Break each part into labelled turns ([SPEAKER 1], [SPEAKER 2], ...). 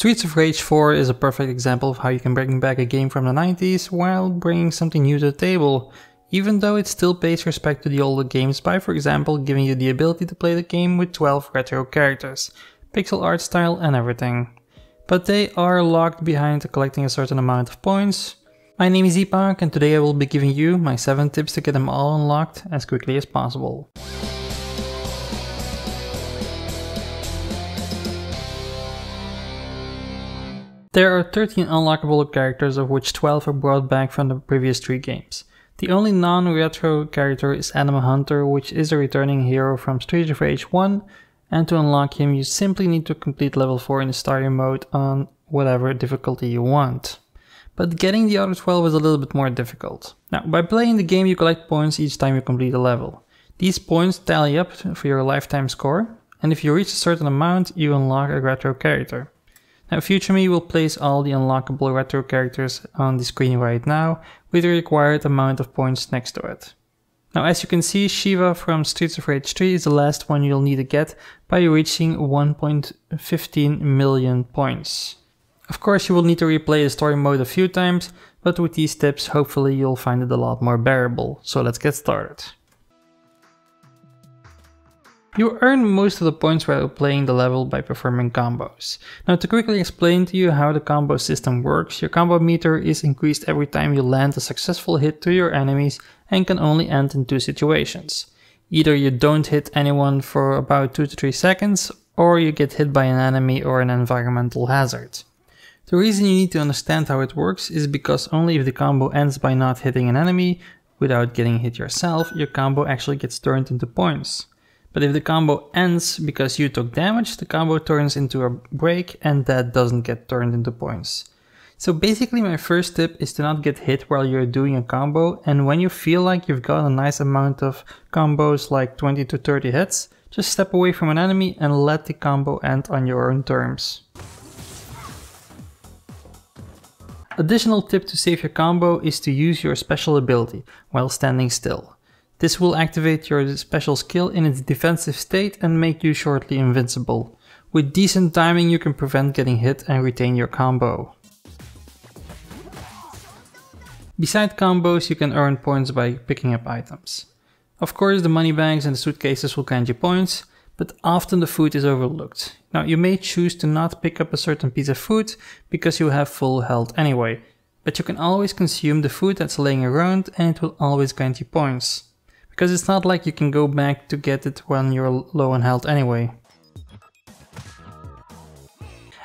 [SPEAKER 1] Streets of Rage 4 is a perfect example of how you can bring back a game from the 90s while bringing something new to the table, even though it still pays respect to the older games by for example giving you the ability to play the game with 12 retro characters, pixel art style and everything. But they are locked behind collecting a certain amount of points. My name is Epoch and today I will be giving you my 7 tips to get them all unlocked as quickly as possible. There are 13 unlockable characters of which 12 are brought back from the previous 3 games. The only non-retro character is Animal Hunter which is a returning hero from Street of Rage 1 and to unlock him you simply need to complete level 4 in the starter mode on whatever difficulty you want. But getting the other 12 is a little bit more difficult. Now, by playing the game you collect points each time you complete a level. These points tally up for your lifetime score, and if you reach a certain amount, you unlock a retro character. Now future me will place all the unlockable retro characters on the screen right now with the required amount of points next to it. Now as you can see Shiva from Streets of Rage 3 is the last one you'll need to get by reaching 1.15 million points. Of course you will need to replay the story mode a few times, but with these tips hopefully you'll find it a lot more bearable, so let's get started. You earn most of the points while playing the level by performing combos. Now to quickly explain to you how the combo system works, your combo meter is increased every time you land a successful hit to your enemies and can only end in two situations. Either you don't hit anyone for about 2 to 3 seconds, or you get hit by an enemy or an environmental hazard. The reason you need to understand how it works is because only if the combo ends by not hitting an enemy, without getting hit yourself, your combo actually gets turned into points. But if the combo ends because you took damage, the combo turns into a break and that doesn't get turned into points. So basically my first tip is to not get hit while you're doing a combo and when you feel like you've got a nice amount of combos like 20 to 30 hits, just step away from an enemy and let the combo end on your own terms. Additional tip to save your combo is to use your special ability while standing still. This will activate your special skill in its defensive state and make you shortly invincible. With decent timing you can prevent getting hit and retain your combo. Beside combos you can earn points by picking up items. Of course the money bags and the suitcases will grant you points, but often the food is overlooked. Now you may choose to not pick up a certain piece of food because you have full health anyway, but you can always consume the food that's laying around and it will always grant you points because it's not like you can go back to get it when you're low on health anyway.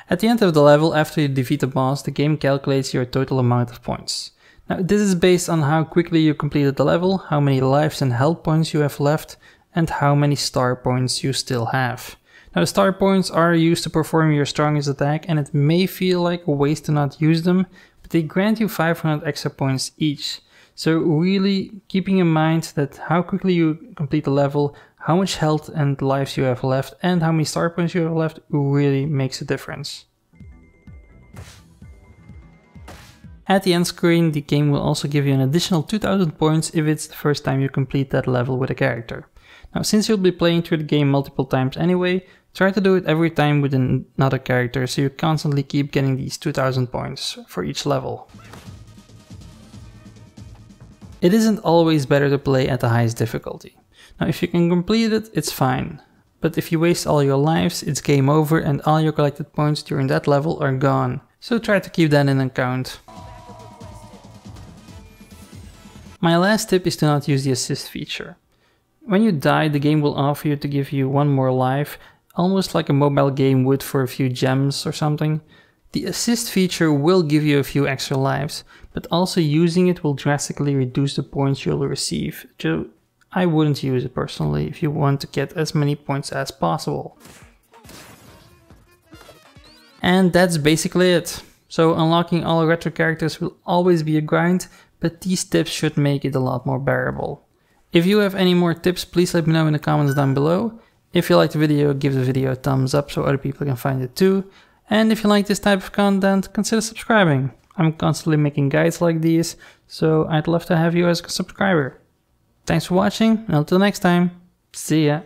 [SPEAKER 1] At the end of the level, after you defeat the boss, the game calculates your total amount of points. Now this is based on how quickly you completed the level, how many lives and health points you have left, and how many star points you still have. Now the star points are used to perform your strongest attack and it may feel like a waste to not use them, but they grant you 500 extra points each. So really keeping in mind that how quickly you complete the level, how much health and lives you have left, and how many star points you have left really makes a difference. At the end screen, the game will also give you an additional 2000 points if it's the first time you complete that level with a character. Now, since you'll be playing through the game multiple times anyway, try to do it every time with another character so you constantly keep getting these 2000 points for each level. It isn't always better to play at the highest difficulty. Now if you can complete it, it's fine. But if you waste all your lives, it's game over and all your collected points during that level are gone. So try to keep that in account. My last tip is to not use the assist feature. When you die, the game will offer you to give you one more life, almost like a mobile game would for a few gems or something. The assist feature will give you a few extra lives, but also using it will drastically reduce the points you'll receive. So I wouldn't use it personally if you want to get as many points as possible. And that's basically it. So unlocking all retro characters will always be a grind, but these tips should make it a lot more bearable. If you have any more tips, please let me know in the comments down below. If you liked the video, give the video a thumbs up so other people can find it too. And if you like this type of content, consider subscribing. I'm constantly making guides like these, so I'd love to have you as a subscriber. Thanks for watching, and until next time, see ya!